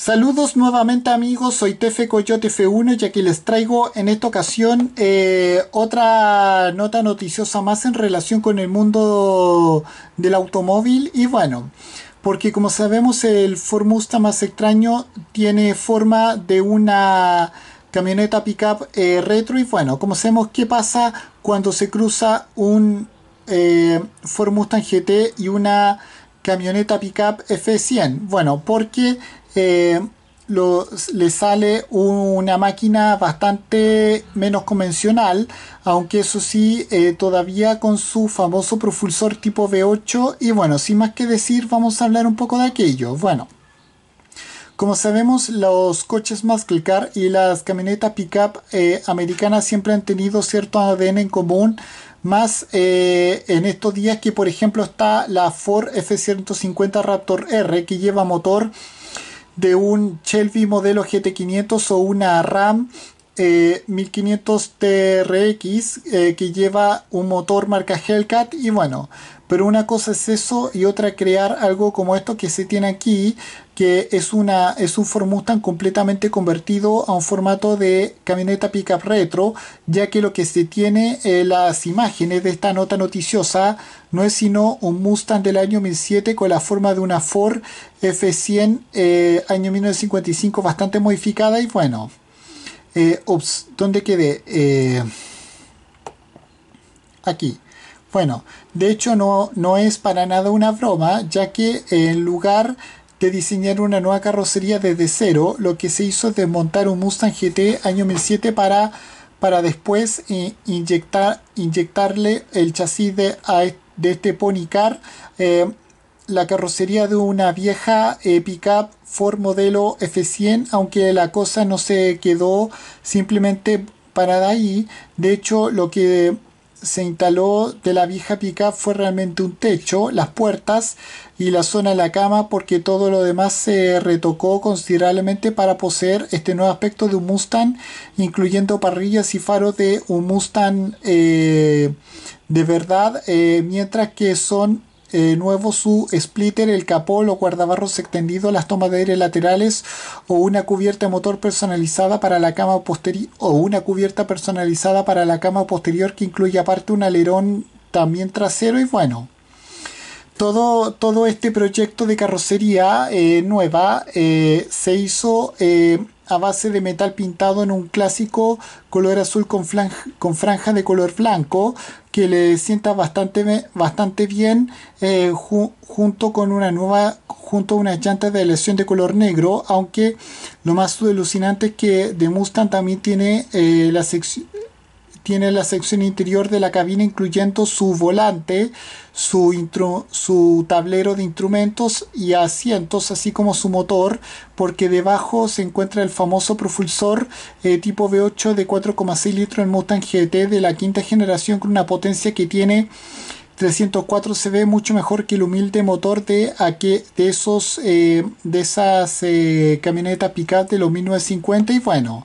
Saludos nuevamente amigos, soy Tefe Coyote F1 y aquí les traigo en esta ocasión eh, otra nota noticiosa más en relación con el mundo del automóvil y bueno, porque como sabemos el Ford Mustang más extraño tiene forma de una camioneta pickup eh, retro y bueno, como sabemos qué pasa cuando se cruza un eh, Ford Mustang GT y una camioneta pickup F100, bueno, porque eh, le sale una máquina bastante menos convencional, aunque eso sí, eh, todavía con su famoso propulsor tipo V8. Y bueno, sin más que decir, vamos a hablar un poco de aquello. Bueno. Como sabemos, los coches muscle car y las camionetas pickup eh, americanas siempre han tenido cierto ADN en común, más en estos días que por ejemplo está la Ford F150 Raptor R que lleva motor de un Shelby modelo GT500 o una RAM 1500 eh, TRX eh, que lleva un motor marca Hellcat y bueno, pero una cosa es eso y otra crear algo como esto que se tiene aquí, que es, una, es un Ford Mustang completamente convertido a un formato de camioneta pickup retro, ya que lo que se tiene en eh, las imágenes de esta nota noticiosa no es sino un Mustang del año 2007 con la forma de una Ford F100 año 1955 bastante modificada y bueno. Eh, ¿dónde quedé? Eh, aquí. Bueno, de hecho no, no es para nada una broma, ya que en lugar de diseñar una nueva carrocería desde cero, lo que se hizo es desmontar un Mustang GT año 2007 para, para después eh, inyectar, inyectarle el chasis de, de este Pony Car eh, la carrocería de una vieja pickup Ford modelo F100, aunque la cosa no se quedó simplemente parada ahí. De hecho, lo que se instaló de la vieja pickup fue realmente un techo, las puertas y la zona de la cama, porque todo lo demás se retocó considerablemente para poseer este nuevo aspecto de un Mustang, incluyendo parrillas y faros de un Mustang eh, de verdad, eh, mientras que son eh, nuevo su splitter, el capó, los guardabarros extendidos, las tomas de aire laterales o una cubierta motor personalizada para la cama posterior o una cubierta personalizada para la cama posterior que incluye aparte un alerón también trasero y bueno. Todo, todo este proyecto de carrocería eh, nueva eh, se hizo a base de metal pintado en un clásico color azul con franja de color blanco, que le sienta bastante, bastante bien eh, junto con una nueva junto a unas llantas de elección de color negro aunque lo más alucinante es que de Mustang también tiene eh, la sección tiene la sección interior de la cabina incluyendo su volante, su, su tablero de instrumentos y asientos, así como su motor, porque debajo se encuentra el famoso propulsor eh, tipo V8 de 4,6 litros en Mustang GT de la quinta generación con una potencia que tiene 304 CV, mucho mejor que el humilde motor de, que de, esos, eh, de esas eh, camionetas Picat de los 1950 y bueno,